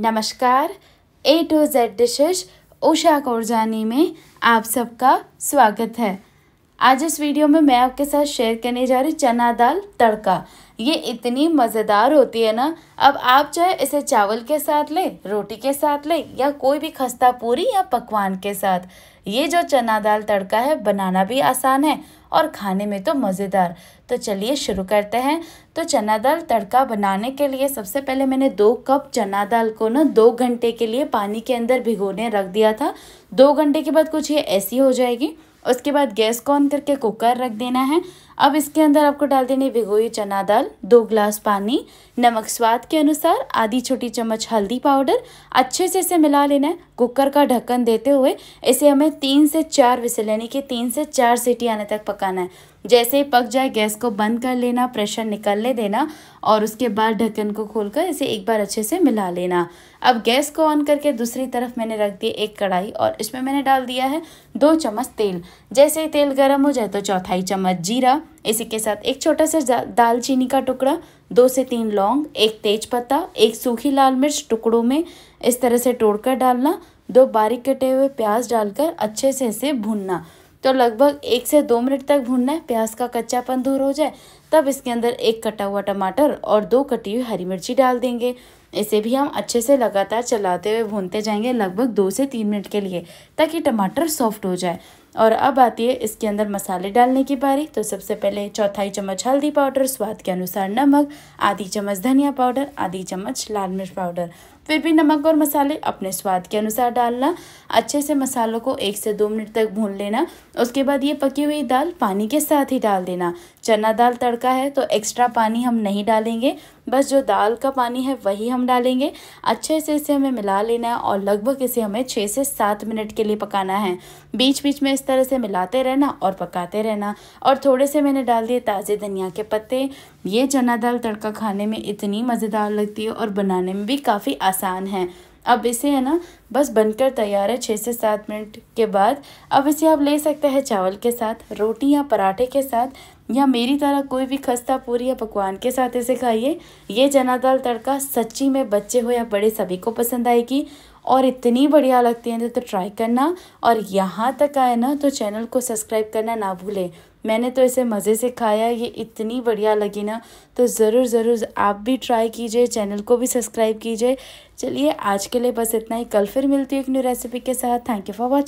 नमस्कार A to Z dishes Usha Korjani में आप सबका स्वागत है आज इस वीडियो में मैं आपके साथ शेयर करने जा रही चना दाल तड़का ये इतनी मज़ेदार होती है ना अब आप चाहे इसे चावल के साथ ले रोटी के साथ ले या कोई भी खस्ता पूरी या पकवान के साथ ये जो चना दाल तड़का है बनाना भी आसान है और खाने में तो मज़ेदार तो चलिए शुरू करते हैं तो चना दाल तड़का बनाने के लिए सबसे पहले मैंने दो कप चना दाल को ना दो घंटे के लिए पानी के अंदर भिगोने रख दिया था दो घंटे के बाद कुछ ये ऐसी हो जाएगी उसके बाद गैस को ऑन करके कुकर रख देना है अब इसके अंदर आपको डाल देने भिगोई चना दाल दो ग्लास पानी नमक स्वाद के अनुसार आधी छोटी चम्मच हल्दी पाउडर अच्छे से इसे मिला लेना है कुकर का ढक्कन देते हुए इसे हमें तीन से चार विसल यानी कि तीन से चार सीटी आने तक पकाना है जैसे ही पक जाए गैस को बंद कर लेना प्रेशर निकलने देना और उसके बाद ढक्कन को खोलकर इसे एक बार अच्छे से मिला लेना अब गैस को ऑन करके दूसरी तरफ मैंने रख दी एक कढ़ाई और इसमें मैंने डाल दिया है दो चम्मच तेल जैसे ही तेल गर्म हो जाए तो चौथाई चम्मच जीरा इसी के साथ एक छोटा सा दालचीनी का टुकड़ा दो से तीन लौंग एक तेज पत्ता एक सूखी लाल मिर्च टुकड़ों में इस तरह से तोड़कर डालना दो बारीक कटे हुए प्याज डालकर अच्छे से इसे भूनना तो लगभग एक से दो मिनट तक भूनना है प्याज का कच्चापन दूर हो जाए तब इसके अंदर एक कटा हुआ टमाटर और दो कटी हुई हरी मिर्ची डाल देंगे इसे भी हम अच्छे से लगातार चलाते हुए भूनते जाएंगे लगभग दो से तीन मिनट के लिए ताकि टमाटर सॉफ्ट हो जाए और अब आती है इसके अंदर मसाले डालने की बारी तो सबसे पहले चौथाई चम्मच हल्दी पाउडर स्वाद के अनुसार नमक आधी चम्मच धनिया पाउडर आधी चम्मच लाल मिर्च पाउडर फिर भी नमक और मसाले अपने स्वाद के अनुसार डालना अच्छे से मसालों को एक से दो मिनट तक भून लेना उसके बाद ये पकी हुई दाल पानी के साथ ही डाल देना चना दाल तड़का है तो एक्स्ट्रा पानी हम नहीं डालेंगे बस जो दाल का पानी है वही हम डालेंगे अच्छे से इसे हमें मिला लेना है और लगभग इसे हमें छः से सात मिनट के लिए पकाना है बीच बीच में इस तरह से मिलाते रहना और पकाते रहना और थोड़े से मैंने डाल दिए ताज़े धनिया के पत्ते ये चना दाल तड़का खाने में इतनी मज़ेदार लगती है और बनाने में भी काफ़ी आसान है अब इसे है ना बस बनकर तैयार है छः से सात मिनट के बाद अब इसे आप ले सकते हैं चावल के साथ रोटी या पराठे के साथ या मेरी तरह कोई भी खस्ता पूरी या पकवान के साथ इसे खाइए ये चना दाल तड़का सच्ची में बच्चे हो या बड़े सभी को पसंद आएगी और इतनी बढ़िया लगती है तो ट्राई करना और यहाँ तक आए ना तो चैनल को सब्सक्राइब करना ना भूलें मैंने तो इसे मज़े से खाया ये इतनी बढ़िया लगी ना तो ज़रूर ज़रूर आप भी ट्राई कीजिए चैनल को भी सब्सक्राइब कीजिए चलिए आज के लिए बस इतना ही कल फिर मिलती हूँ एक न्यू रेसिपी के साथ थैंक यू फॉर वॉचिंग